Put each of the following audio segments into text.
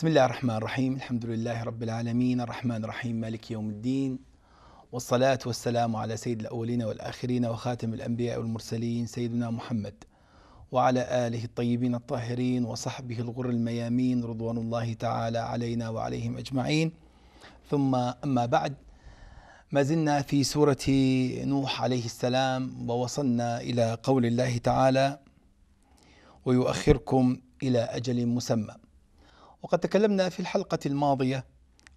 بسم الله الرحمن الرحيم الحمد لله رب العالمين الرحمن الرحيم مالك يوم الدين والصلاة والسلام على سيد الأولين والآخرين وخاتم الأنبياء والمرسلين سيدنا محمد وعلى آله الطيبين الطاهرين وصحبه الغر الميامين رضوان الله تعالى علينا وعليهم أجمعين ثم أما بعد ما زلنا في سورة نوح عليه السلام ووصلنا إلى قول الله تعالى ويؤخركم إلى أجل مسمى وقد تكلمنا في الحلقة الماضية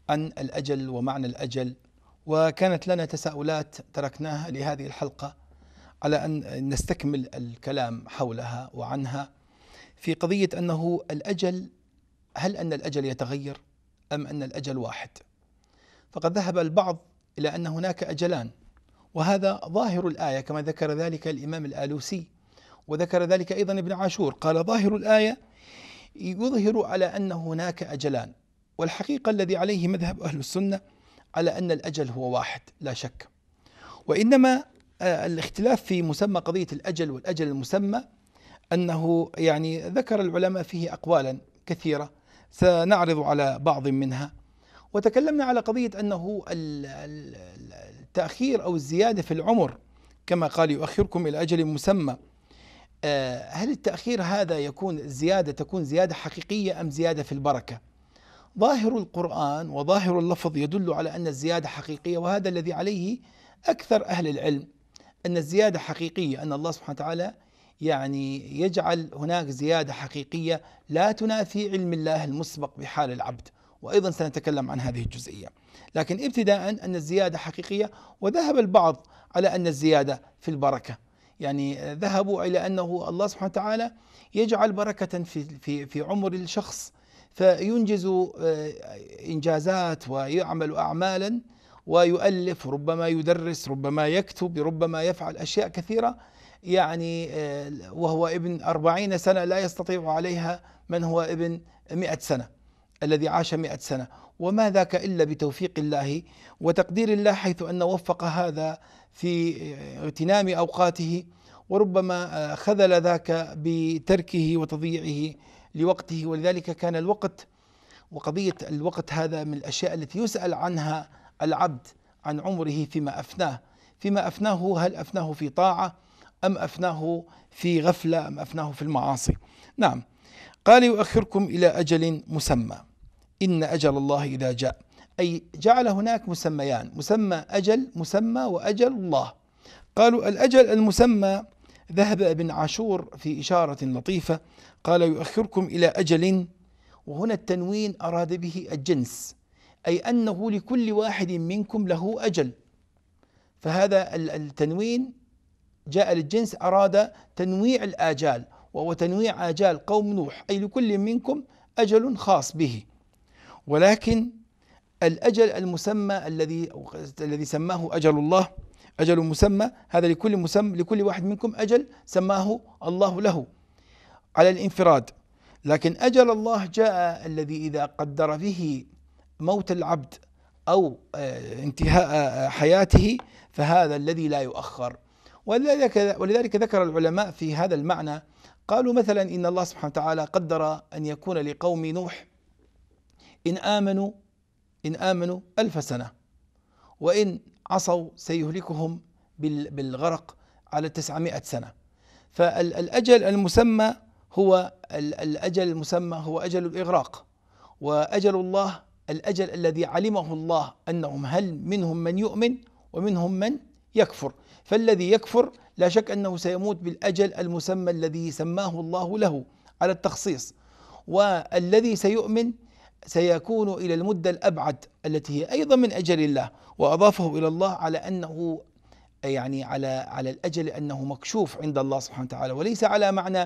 عن الأجل ومعنى الأجل وكانت لنا تساؤلات تركناها لهذه الحلقة على أن نستكمل الكلام حولها وعنها في قضية أنه الأجل هل أن الأجل يتغير أم أن الأجل واحد فقد ذهب البعض إلى أن هناك أجلان وهذا ظاهر الآية كما ذكر ذلك الإمام الآلوسي وذكر ذلك أيضا ابن عاشور قال ظاهر الآية يظهر على أن هناك أجلان والحقيقة الذي عليه مذهب أهل السنة على أن الأجل هو واحد لا شك وإنما آه، الاختلاف في مسمى قضية الأجل والأجل المسمى أنه يعني ذكر العلماء فيه أقوالا كثيرة سنعرض على بعض منها وتكلمنا على قضية أنه التأخير أو الزيادة في العمر كما قال يؤخركم إلى أجل مسمى آه، هل التأخير هذا يكون زيادة تكون زيادة حقيقية أم زيادة في البركة ظاهر القرآن وظاهر اللفظ يدل على أن الزيادة حقيقية وهذا الذي عليه أكثر أهل العلم أن الزيادة حقيقية أن الله سبحانه وتعالى يعني يجعل هناك زيادة حقيقية لا تنافي علم الله المسبق بحال العبد وأيضا سنتكلم عن هذه الجزئية لكن ابتداء أن الزيادة حقيقية وذهب البعض على أن الزيادة في البركة يعني ذهبوا إلى أنه الله سبحانه وتعالى يجعل بركة في في في عمر الشخص فينجز آه، إنجازات ويعمل أعمالا ويؤلف ربما يدرس ربما يكتب ربما يفعل أشياء كثيرة يعني آه، وهو ابن أربعين سنة لا يستطيع عليها من هو ابن مئة سنة الذي عاش مئة سنة وما ذاك إلا بتوفيق الله وتقدير الله حيث أن وفق هذا في اغتنام أوقاته وربما خذل ذاك بتركه وتضييعه لوقته ولذلك كان الوقت وقضية الوقت هذا من الأشياء التي يسأل عنها العبد عن عمره فيما أفناه فيما أفناه هل أفناه في طاعة أم أفناه في غفلة أم أفناه في المعاصي نعم قال يؤخركم إلى أجل مسمى إن أجل الله إذا جاء أي جعل هناك مسميان مسمى أجل مسمى وأجل الله قالوا الأجل المسمى ذهب ابن عاشور في إشارة لطيفة قال يؤخركم إلى أجل وهنا التنوين أراد به الجنس أي أنه لكل واحد منكم له أجل فهذا التنوين جاء للجنس أراد تنويع الآجال وهو تنويع آجال قوم نوح أي لكل منكم أجل خاص به ولكن الأجل المسمى الذي الذي سماه أجل الله أجل مسمى هذا لكل مسمى لكل واحد منكم أجل سماه الله له على الانفراد لكن أجل الله جاء الذي إذا قدر فيه موت العبد أو آه، انتهاء آه، حياته فهذا الذي لا يؤخر ولذلك ولذلك ذكر العلماء في هذا المعنى قالوا مثلا إن الله سبحانه وتعالى قدر أن يكون لقوم نوح إن آمنوا إن آمنوا ألف سنة وإن عصوا سيهلكهم بالغرق على 900 سنة فالأجل المسمى هو الأجل المسمى هو أجل الإغراق وأجل الله الأجل الذي علمه الله أنهم هل منهم من يؤمن ومنهم من يكفر فالذي يكفر لا شك أنه سيموت بالأجل المسمى الذي سماه الله له على التخصيص والذي سيؤمن سيكون الى المده الابعد التي هي ايضا من اجل الله واضافه الى الله على انه يعني على على الاجل انه مكشوف عند الله سبحانه وتعالى وليس على معنى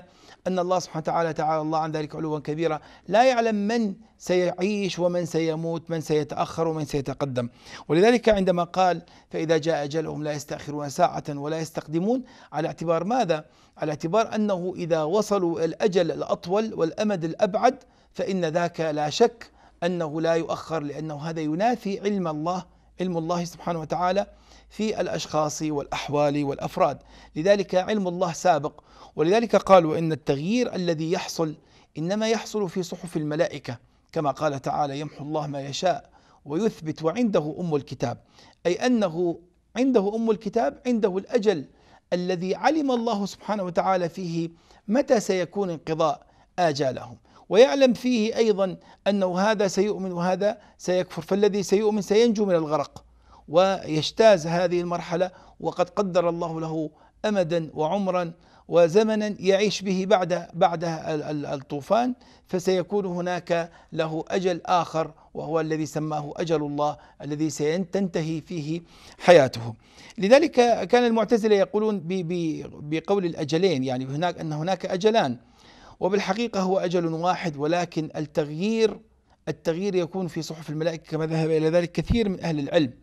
ان الله سبحانه وتعالى تعالى الله عن ذلك علوا كبيرا لا يعلم من سيعيش ومن سيموت من سيتاخر ومن سيتقدم ولذلك عندما قال فاذا جاء اجلهم لا يستاخرون ساعه ولا يستقدمون على اعتبار ماذا؟ على اعتبار انه اذا وصلوا الاجل الاطول والامد الابعد فإن ذاك لا شك أنه لا يؤخر لأنه هذا ينافي علم الله علم الله سبحانه وتعالى في الأشخاص والأحوال والأفراد لذلك علم الله سابق ولذلك قالوا إن التغيير الذي يحصل إنما يحصل في صحف الملائكة كما قال تعالى يمحو الله ما يشاء ويثبت وعنده أم الكتاب أي أنه عنده أم الكتاب عنده الأجل الذي علم الله سبحانه وتعالى فيه متى سيكون انقضاء آجالهم ويعلم فيه ايضا انه هذا سيؤمن وهذا سيكفر فالذي سيؤمن سينجو من الغرق ويجتاز هذه المرحله وقد قدر الله له امدا وعمرا وزمنا يعيش به بعد بعد الطوفان فسيكون هناك له اجل اخر وهو الذي سماه اجل الله الذي سينتهي فيه حياته. لذلك كان المعتزله يقولون بقول الاجلين يعني هناك ان هناك اجلان وبالحقيقة هو أجل واحد ولكن التغيير التغيير يكون في صحف الملائكة كما ذهب إلى ذلك كثير من أهل العلم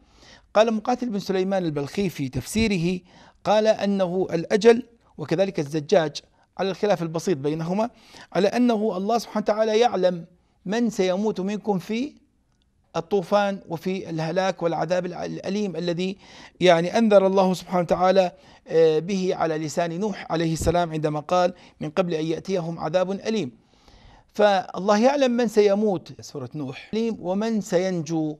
قال مقاتل بن سليمان البلخي في تفسيره قال أنه الأجل وكذلك الزجاج على الخلاف البسيط بينهما على أنه الله سبحانه وتعالى يعلم من سيموت منكم في الطوفان وفي الهلاك والعذاب الأليم الذي يعني أنذر الله سبحانه وتعالى آه، به على لسان نوح عليه السلام عندما قال من قبل أن يأتيهم عذاب أليم فالله يعلم من سيموت سورة نوح ومن سينجو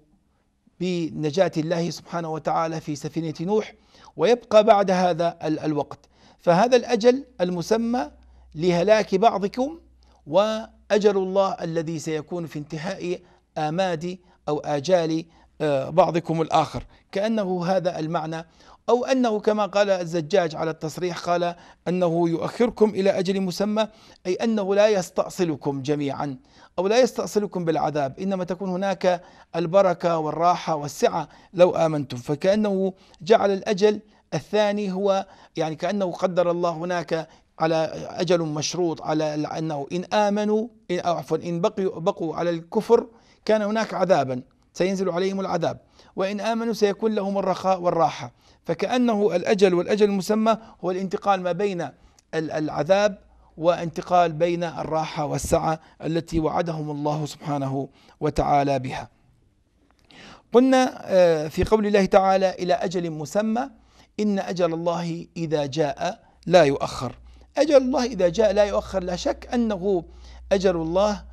بنجاة الله سبحانه وتعالى في سفينة نوح ويبقى بعد هذا الوقت فهذا الأجل المسمى لهلاك بعضكم وأجل الله الذي سيكون في انتهاء آماد أو آجال آه، بعضكم الآخر كأنه هذا المعنى أو أنه كما قال الزجاج على التصريح قال أنه يؤخركم إلى أجل مسمى أي أنه لا يستأصلكم جميعا أو لا يستأصلكم بالعذاب إنما تكون هناك البركة والراحة والسعة لو آمنتم فكأنه جعل الأجل الثاني هو يعني كأنه قدر الله هناك على أجل مشروط على أنه إن آمنوا إن عفوا إن بقوا بقوا على الكفر كان هناك عذابا سينزل عليهم العذاب وإن آمنوا سيكون لهم الرخاء والراحة فكأنه الأجل والأجل المسمى هو الانتقال ما بين العذاب وانتقال بين الراحة والسعة التي وعدهم الله سبحانه وتعالى بها قلنا آه، في قول الله تعالى إلى أجل مسمى إن أجل الله إذا جاء لا يؤخر أجل الله إذا جاء لا يؤخر لا شك أنه أجل الله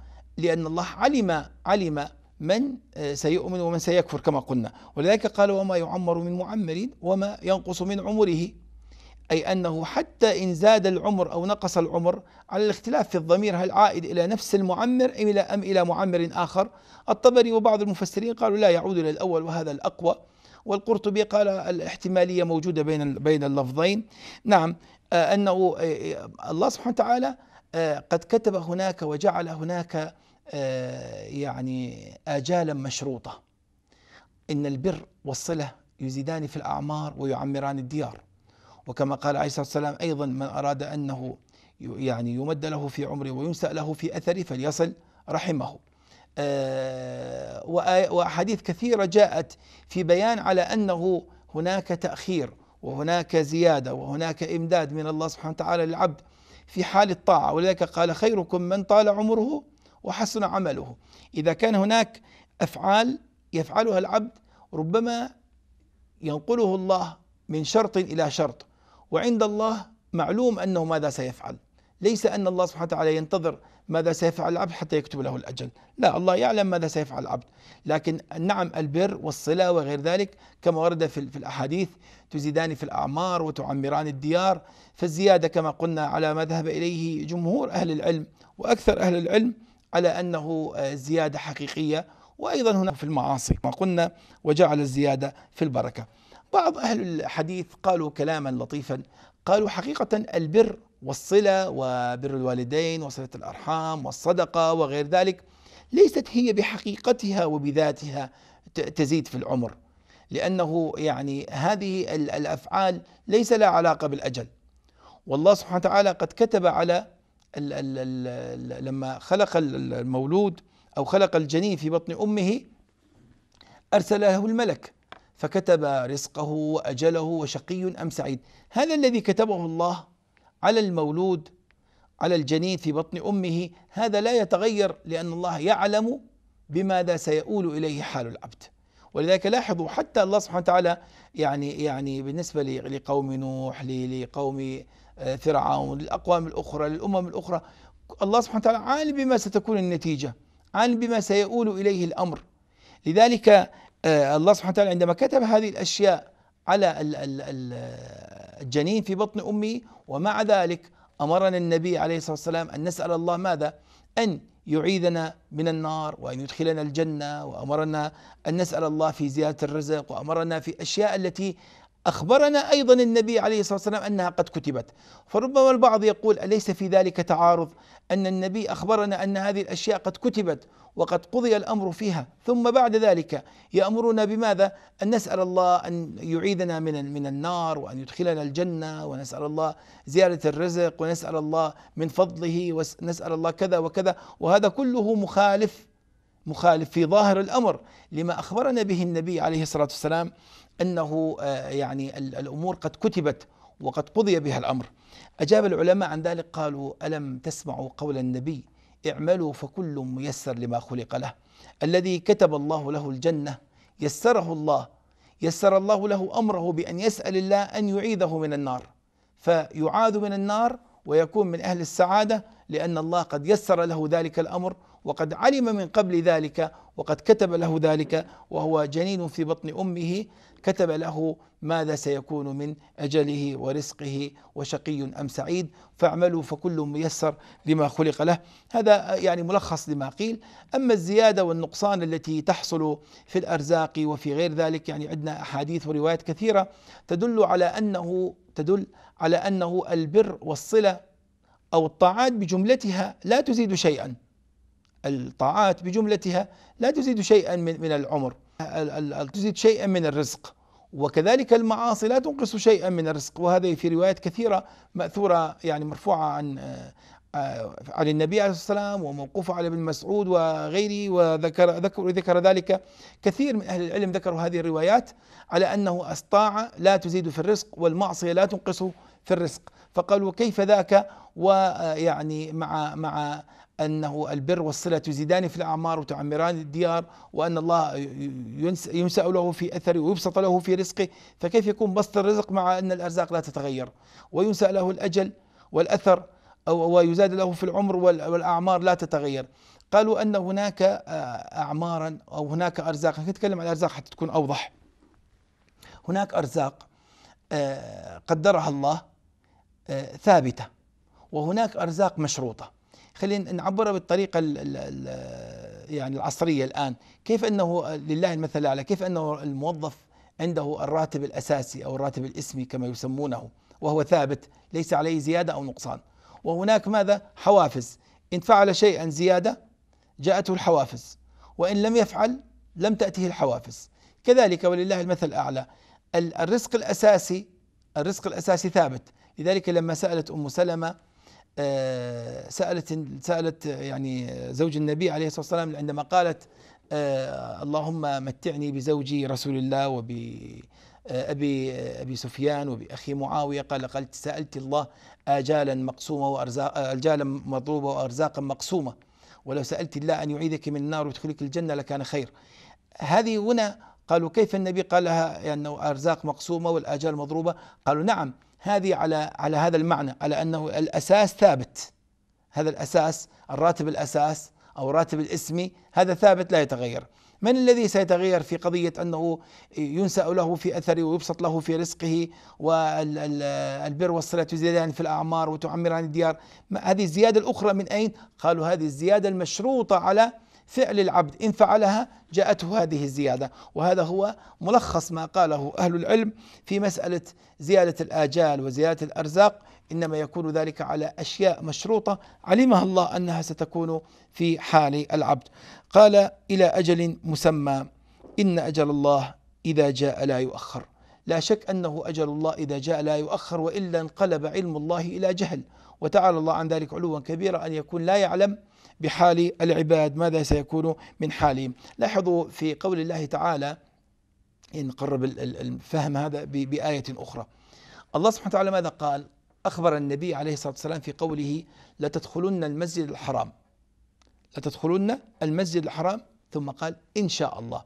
لأن الله علم علم من آه، سيؤمن ومن سيكفر كما قلنا ولذلك قال وما يعمر من معمر وما ينقص من عمره أي أنه حتى إن زاد العمر أو نقص العمر على الاختلاف في الضمير هل عائد إلى نفس المعمر أم إلى أم إلى معمر آخر الطبري وبعض المفسرين قالوا لا يعود إلى الأول وهذا الأقوى والقرطبي قال الاحتمالية موجودة بين بين اللفظين نعم آه، أنه آه، الله سبحانه وتعالى قد كتب هناك وجعل هناك آه، يعني آجالا مشروطة إن البر والصلة يزيدان في الأعمار ويعمران الديار وكما قال عليه الصلاة والسلام أيضا من أراد أنه يعني يمد له في عمره وينسأ له في أثره فليصل رحمه آه، وأحاديث كثيرة جاءت في بيان على أنه هناك تأخير وهناك زيادة وهناك إمداد من الله سبحانه وتعالى للعبد في حال الطاعة ولذلك قال خيركم من طال عمره وحسن عمله إذا كان هناك أفعال يفعلها العبد ربما ينقله الله من شرط إلى شرط وعند الله معلوم أنه ماذا سيفعل ليس أن الله سبحانه وتعالى ينتظر ماذا سيفعل العبد حتى يكتب له الأجل لا الله يعلم ماذا سيفعل العبد لكن نعم البر والصلة وغير ذلك كما ورد في, في الأحاديث تزيدان في الأعمار وتعمران الديار فالزيادة كما قلنا على ما ذهب إليه جمهور أهل العلم وأكثر أهل العلم على أنه آه، زيادة حقيقية وأيضا هنا في المعاصي ما قلنا وجعل الزيادة في البركة بعض أهل الحديث قالوا كلاما لطيفا قالوا حقيقة البر والصلة وبر الوالدين وصلة الأرحام والصدقة وغير ذلك ليست هي بحقيقتها وبذاتها تزيد في العمر لأنه يعني هذه الأفعال ليس لها علاقة بالأجل والله سبحانه وتعالى قد كتب على الـ الـ الـ لما خلق المولود أو خلق الجنين في بطن أمه أرسل له الملك فكتب رزقه وأجله وشقي أم سعيد هذا الذي كتبه الله على المولود على الجنين في بطن أمه هذا لا يتغير لأن الله يعلم بماذا سيؤول إليه حال العبد ولذلك لاحظوا حتى الله سبحانه وتعالى يعني يعني بالنسبة لقوم نوح لقوم آه، فرعون للأقوام الأخرى للأمم الأخرى الله سبحانه وتعالى عالم بما ستكون النتيجة عالم بما سيؤول إليه الأمر لذلك آه، الله سبحانه وتعالى عندما كتب هذه الأشياء على الجنين في بطن أمه ومع ذلك أمرنا النبي عليه الصلاة والسلام أن نسأل الله ماذا أن يعيذنا من النار وأن يدخلنا الجنة وأمرنا أن نسأل الله في زيادة الرزق وأمرنا في أشياء التي أخبرنا أيضا النبي عليه الصلاة والسلام أنها قد كتبت فربما البعض يقول أليس في ذلك تعارض أن النبي أخبرنا أن هذه الأشياء قد كتبت وقد قضي الأمر فيها ثم بعد ذلك يأمرنا بماذا أن نسأل الله أن يعيدنا من من النار وأن يدخلنا الجنة ونسأل الله زيادة الرزق ونسأل الله من فضله ونسأل الله كذا وكذا وهذا كله مخالف مخالف في ظاهر الامر لما اخبرنا به النبي عليه الصلاه والسلام انه آه، يعني الامور قد كتبت وقد قضي بها الامر. اجاب العلماء عن ذلك قالوا: الم تسمعوا قول النبي اعملوا فكل ميسر لما خلق له الذي كتب الله له الجنه يسره الله يسر الله له امره بان يسال الله ان يعيده من النار فيعاذ من النار ويكون من اهل السعاده لان الله قد يسر له ذلك الامر وقد علم من قبل ذلك وقد كتب له ذلك وهو جنين في بطن امه كتب له ماذا سيكون من اجله ورزقه وشقي ام سعيد فاعملوا فكل ميسر لما خلق له هذا يعني ملخص لما قيل اما الزياده والنقصان التي تحصل في الارزاق وفي غير ذلك يعني عندنا احاديث وروايات كثيره تدل على انه تدل على انه البر والصله او الطاعات بجملتها لا تزيد شيئا الطاعات بجملتها لا تزيد شيئا من من العمر تزيد شيئا من الرزق وكذلك المعاصي لا تنقص شيئا من الرزق وهذه في روايات كثيره ماثوره يعني مرفوعه عن آه، عن النبي عليه الصلاه والسلام وموقوفه على ابن مسعود وغيره وذكر ذكر ذكر ذلك كثير من اهل العلم ذكروا هذه الروايات على انه الطاعه لا تزيد في الرزق والمعصيه لا تنقص في الرزق فقالوا كيف ذاك ويعني آه، مع مع أنه البر والصلة تزيدان في الأعمار وتعمران الديار وأن الله ينسأ له في أثره ويبسط له في رزقه فكيف يكون بسط الرزق مع أن الأرزاق لا تتغير وينسأ له الأجل والأثر أو ويزاد له في العمر والأعمار لا تتغير قالوا أن هناك آه، أعمارا أو هناك أرزاق نتكلم عن الأرزاق حتى تكون أوضح هناك أرزاق آه، قدرها الله آه، ثابتة وهناك أرزاق مشروطة خلينا نعبرها بالطريقه ال ال يعني العصريه الان كيف انه لله المثل الاعلى كيف انه الموظف عنده الراتب الاساسي او الراتب الاسمي كما يسمونه وهو ثابت ليس عليه زياده او نقصان وهناك ماذا حوافز ان فعل شيئا زياده جاءته الحوافز وان لم يفعل لم تاته الحوافز كذلك ولله المثل الاعلى الرزق الاساسي الرزق الاساسي ثابت لذلك لما سالت ام سلمه آه، سألت سألت يعني زوج النبي عليه الصلاة والسلام عندما قالت آه، اللهم متعني بزوجي رسول الله وب آه، أبي أبي سفيان وبأخي معاوية قال قلت سألت الله آجالا مقسومة وأرزاق آجالا مضروبه وأرزاقا مقسومة ولو سألت الله أن يعيدك من النار ويدخلك الجنة لكان خير هذه هنا قالوا كيف النبي قال لها يعني أرزاق مقسومة والآجال مضروبة قالوا نعم هذه على على هذا المعنى على انه الاساس ثابت هذا الاساس الراتب الاساس او راتب الاسمي هذا ثابت لا يتغير من الذي سيتغير في قضية أنه ينسأ له في أثره ويبسط له في رزقه والبر والصلاة تزيدان في الأعمار وتعمران الديار هذه الزيادة الأخرى من أين؟ قالوا هذه الزيادة المشروطة على فعل العبد إن فعلها جاءته هذه الزيادة وهذا هو ملخص ما قاله أهل العلم في مسألة زيادة الآجال وزيادة الأرزاق إنما يكون ذلك على أشياء مشروطة علمها الله أنها ستكون في حال العبد قال إلى أجل مسمى إن أجل الله إذا جاء لا يؤخر لا شك أنه أجل الله إذا جاء لا يؤخر وإلا انقلب علم الله إلى جهل وتعالى الله عن ذلك علوا كبيرا أن يكون لا يعلم بحال العباد ماذا سيكون من حالهم لاحظوا في قول الله تعالى إن قرب الفهم هذا بآية أخرى الله سبحانه وتعالى ماذا قال أخبر النبي عليه الصلاة والسلام في قوله لتدخلن المسجد الحرام لتدخلن المسجد الحرام ثم قال إن شاء الله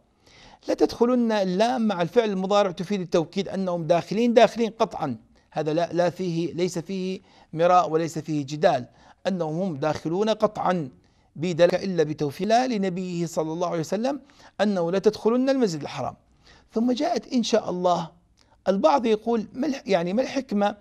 لتدخلن اللام مع الفعل المضارع تفيد التوكيد أنهم داخلين داخلين قطعا هذا لا, لا فيه ليس فيه مراء وليس فيه جدال أنهم هم داخلون قطعا بدلك إلا بتوفيق الله لنبيه صلى الله عليه وسلم أنه لا تدخلن المسجد الحرام ثم جاءت إن شاء الله البعض يقول ما يعني ما الحكمة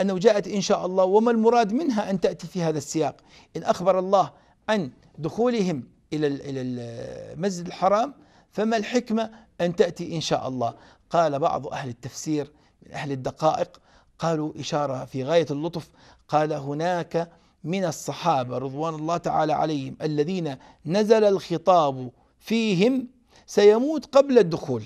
أنه جاءت إن شاء الله وما المراد منها أن تأتي في هذا السياق إن أخبر الله عن دخولهم إلى إلى المسجد الحرام فما الحكمة أن تأتي إن شاء الله قال بعض أهل التفسير من أهل الدقائق قالوا إشارة في غاية اللطف قال هناك من الصحابه رضوان الله تعالى عليهم الذين نزل الخطاب فيهم سيموت قبل الدخول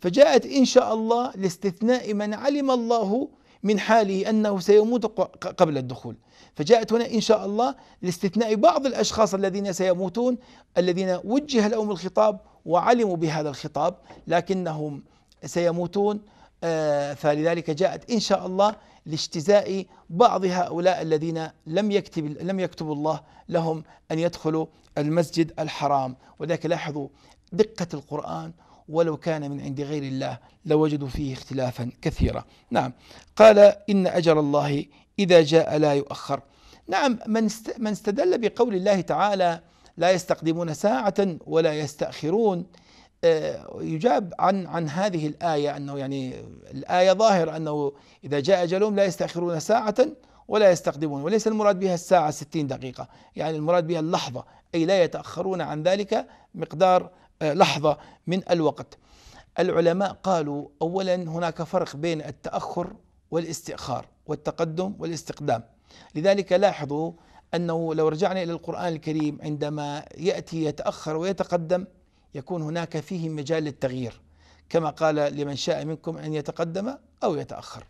فجاءت ان شاء الله لاستثناء من علم الله من حاله انه سيموت قبل الدخول فجاءت هنا ان شاء الله لاستثناء بعض الاشخاص الذين سيموتون الذين وجه لهم الخطاب وعلموا بهذا الخطاب لكنهم سيموتون آه، فلذلك جاءت ان شاء الله لاجتزاء بعض هؤلاء الذين لم يكتب لم يكتب الله لهم ان يدخلوا المسجد الحرام ولذلك لاحظوا دقه القران ولو كان من عند غير الله لوجدوا فيه اختلافا كثيرا. نعم قال ان اجل الله اذا جاء لا يؤخر. نعم من من استدل بقول الله تعالى لا يستقدمون ساعه ولا يستاخرون آه، يجاب عن عن هذه الآية أنه يعني الآية ظاهر أنه إذا جاء أجلهم لا يستأخرون ساعة ولا يستقدمون وليس المراد بها الساعة 60 دقيقة يعني المراد بها اللحظة أي لا يتأخرون عن ذلك مقدار آه، لحظة من الوقت العلماء قالوا أولا هناك فرق بين التأخر والاستئخار والتقدم والاستقدام لذلك لاحظوا أنه لو رجعنا إلى القرآن الكريم عندما يأتي يتأخر ويتقدم يكون هناك فيه مجال للتغيير كما قال لمن شاء منكم ان يتقدم او يتاخر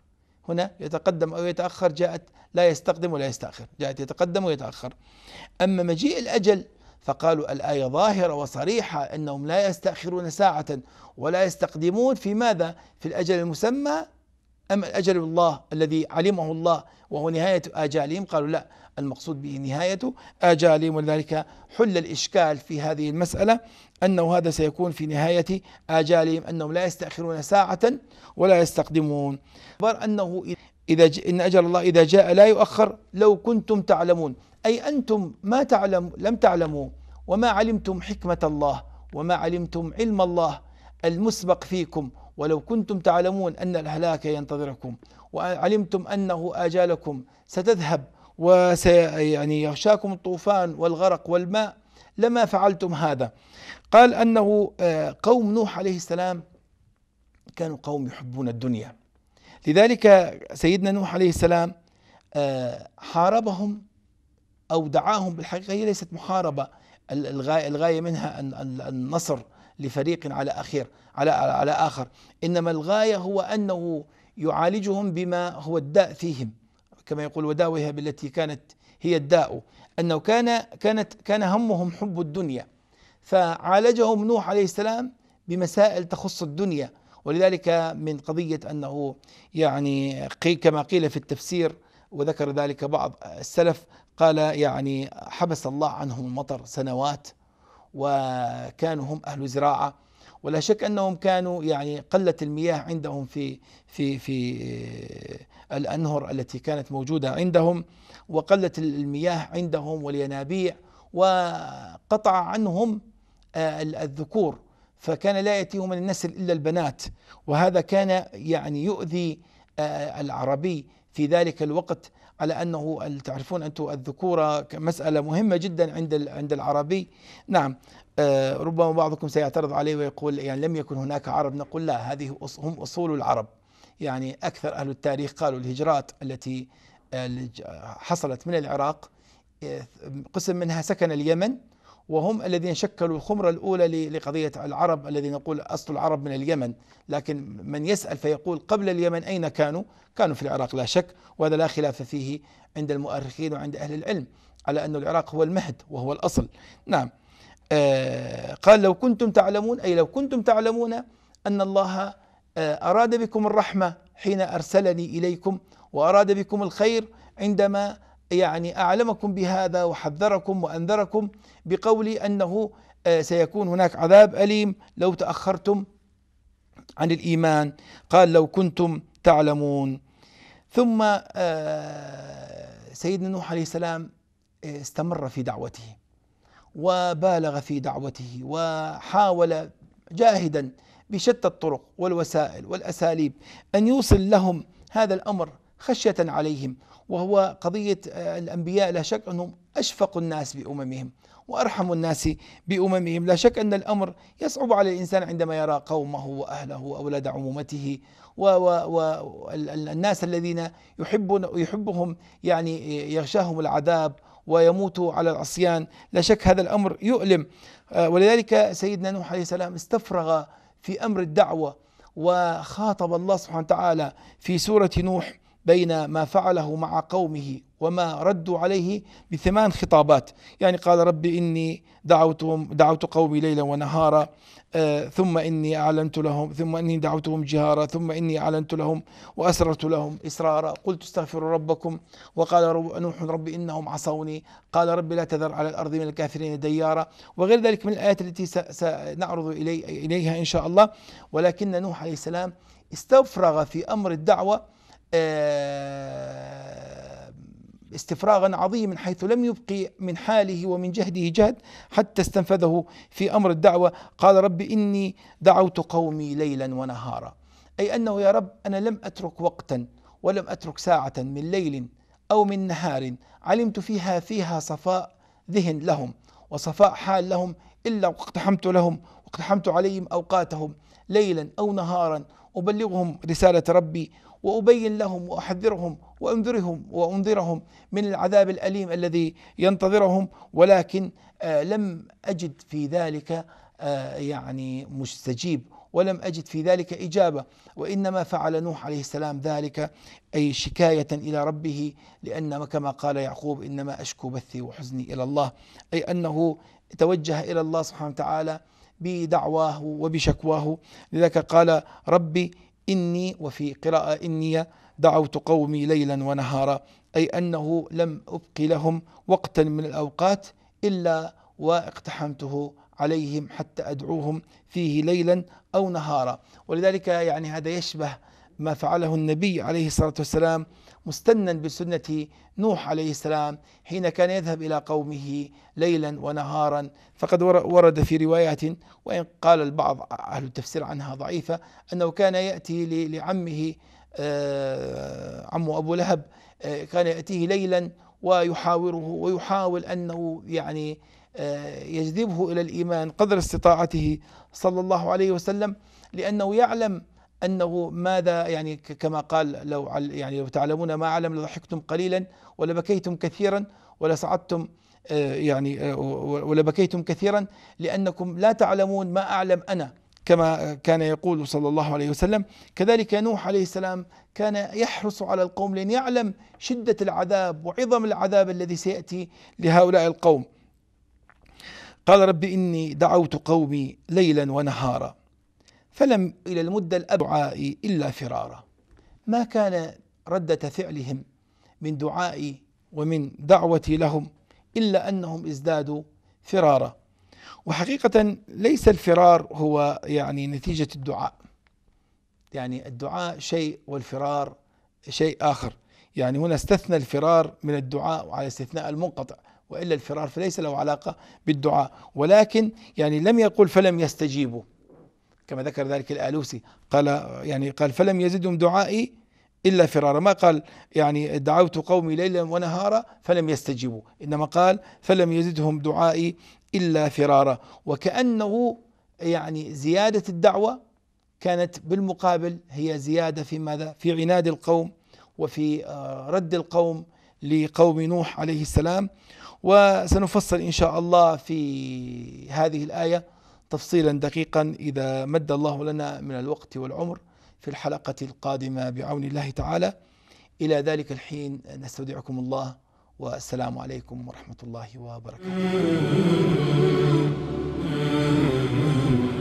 هنا يتقدم او يتاخر جاءت لا يستقدم ولا يستاخر جاءت يتقدم ويتاخر اما مجيء الاجل فقالوا الآية ظاهرة وصريحة أنهم لا يستأخرون ساعة ولا يستقدمون في ماذا؟ في الأجل المسمى أم الأجل الله الذي علمه الله وهو نهاية آجالهم قالوا لا المقصود به نهاية آجالهم ولذلك حل الإشكال في هذه المسألة أنه هذا سيكون في نهاية آجالهم أنهم لا يستأخرون ساعة ولا يستقدمون بر أنه إذا إن أجل الله إذا جاء لا يؤخر لو كنتم تعلمون أي أنتم ما تعلم لم تعلموا وما علمتم حكمة الله وما علمتم علم الله المسبق فيكم ولو كنتم تعلمون أن الهلاك ينتظركم وعلمتم أنه آجالكم ستذهب يعني يغشاكم الطوفان والغرق والماء لما فعلتم هذا قال أنه آه، قوم نوح عليه السلام كانوا قوم يحبون الدنيا لذلك سيدنا نوح عليه السلام آه، حاربهم أو دعاهم بالحقيقة هي ليست محاربة الغاية, الغاية منها النصر لفريق على أخير على على آخر إنما الغاية هو أنه يعالجهم بما هو الداء فيهم كما يقول وداوها بالتي كانت هي الداء أنه كان كانت كان همهم حب الدنيا فعالجهم نوح عليه السلام بمسائل تخص الدنيا ولذلك من قضية أنه يعني كما قيل في التفسير وذكر ذلك بعض السلف قال يعني حبس الله عنهم المطر سنوات وكانوا هم أهل زراعة ولا شك انهم كانوا يعني قلت المياه عندهم في في في آه، الانهر التي كانت موجوده عندهم وقلت المياه عندهم والينابيع وقطع عنهم آه، الذكور فكان لا يأتيهم من النسل إلا البنات وهذا كان يعني يؤذي آه، العربي في ذلك الوقت على أنه تعرفون أنتم الذكورة مسألة مهمة جدا عند عند العربي نعم آه، ربما بعضكم سيعترض عليه ويقول يعني لم يكن هناك عرب نقول لا هذه هم أصول العرب يعني أكثر أهل التاريخ قالوا الهجرات التي آه، حصلت من العراق آه، قسم منها سكن اليمن وهم الذين شكلوا الخمرة الأولى لقضية العرب الذي نقول أصل العرب من اليمن لكن من يسأل فيقول قبل اليمن أين كانوا كانوا في العراق لا شك وهذا لا خلاف فيه عند المؤرخين وعند أهل العلم على أن العراق هو المهد وهو الأصل نعم آه، قال لو كنتم تعلمون أي لو كنتم تعلمون أن الله آه، أراد بكم الرحمة حين أرسلني إليكم وأراد بكم الخير عندما يعني أعلمكم بهذا وحذركم وأنذركم بقولي أنه آه، سيكون هناك عذاب أليم لو تأخرتم عن الإيمان قال لو كنتم تعلمون ثم سيدنا نوح عليه السلام استمر في دعوته وبالغ في دعوته وحاول جاهدا بشتى الطرق والوسائل والاساليب ان يوصل لهم هذا الامر خشيه عليهم وهو قضيه آه، الانبياء لا شك انهم اشفق الناس باممهم وارحم الناس باممهم، لا شك ان الامر يصعب على الانسان عندما يرى قومه واهله واولاد عمومته والناس الذين يحبون يحبهم يعني آه، يغشاهم العذاب ويموت على العصيان لا شك هذا الأمر يؤلم آه، ولذلك سيدنا نوح عليه السلام استفرغ في أمر الدعوة وخاطب الله سبحانه وتعالى في سورة نوح بين ما فعله مع قومه وما ردوا عليه بثمان خطابات يعني قال ربي إني دعوت, دعوت قومي ليلا ونهارا آه ثم إني أعلنت لهم ثم إني دعوتهم جهارا ثم إني أعلنت لهم وأسررت لهم إسرارا قلت استغفروا ربكم وقال رب نوح ربي إنهم عصوني قال ربي لا تذر على الأرض من الكافرين ديارا وغير ذلك من الآيات التي سنعرض إلي إليها إن شاء الله ولكن نوح عليه السلام استفرغ في أمر الدعوة آه استفراغا عظيما حيث لم يبقي من حاله ومن جهده جهد حتى استنفذه في امر الدعوه قال رب اني دعوت قومي ليلا ونهارا اي انه يا رب انا لم اترك وقتا ولم اترك ساعه من ليل او من نهار علمت فيها فيها صفاء ذهن لهم وصفاء حال لهم الا اقتحمت لهم اقتحمت عليهم أوقاتهم ليلا أو نهارا أبلغهم رسالة ربي وأبين لهم وأحذرهم وأنذرهم وأنذرهم من العذاب الأليم الذي ينتظرهم ولكن آه، لم أجد في ذلك آه، يعني مستجيب ولم أجد في ذلك إجابة وإنما فعل نوح عليه السلام ذلك أي شكاية إلى ربه لأن كما قال يعقوب إنما أشكو بثي وحزني إلى الله أي أنه توجه إلى الله سبحانه وتعالى بدعواه وبشكواه لذلك قال ربي إني وفي قراءة إني دعوت قومي ليلا ونهارا أي أنه لم أبق لهم وقتا من الأوقات إلا واقتحمته عليهم حتى أدعوهم فيه ليلا أو نهارا ولذلك يعني هذا يشبه ما فعله النبي عليه الصلاة والسلام مستنا بسنة نوح عليه السلام حين كان يذهب إلى قومه ليلا ونهارا فقد ورد في روايات وإن قال البعض أهل التفسير عنها ضعيفة أنه كان يأتي لعمه آه، عم أبو لهب آه، كان يأتيه ليلا ويحاوره ويحاول أنه يعني آه، يجذبه إلى الإيمان قدر استطاعته صلى الله عليه وسلم لأنه يعلم انه ماذا يعني كما قال لو يعني لو تعلمون ما اعلم لضحكتم قليلا ولبكيتم كثيرا ولسعدتم آه، يعني آه، ولبكيتم كثيرا لانكم لا تعلمون ما اعلم انا كما كان يقول صلى الله عليه وسلم كذلك نوح عليه السلام كان يحرص على القوم لأن يعلم شدة العذاب وعظم العذاب الذي سيأتي لهؤلاء القوم قال رب إني دعوت قومي ليلا ونهارا فلم إلى المدة الأبعاء إلا فرارا ما كان ردة فعلهم من دعائي ومن دعوتي لهم إلا أنهم ازدادوا فرارا وحقيقة ليس الفرار هو يعني نتيجة الدعاء يعني الدعاء شيء والفرار شيء آخر يعني هنا استثنى الفرار من الدعاء على استثناء المنقطع والا الفرار فليس له علاقه بالدعاء ولكن يعني لم يقل فلم يستجيبوا كما ذكر ذلك الآلوسي قال يعني قال فلم يزدهم دعائي إلا فرارا ما قال يعني دعوت قومي ليلا ونهارا فلم يستجيبوا إنما قال فلم يزدهم دعائي إلا فرارا وكأنه يعني زيادة الدعوة كانت بالمقابل هي زيادة في ماذا في عناد القوم وفي آه، رد القوم لقوم نوح عليه السلام وسنفصل إن شاء الله في هذه الآية تفصيلا دقيقا إذا مد الله لنا من الوقت والعمر في الحلقة القادمة بعون الله تعالى إلى ذلك الحين نستودعكم الله والسلام عليكم ورحمة الله وبركاته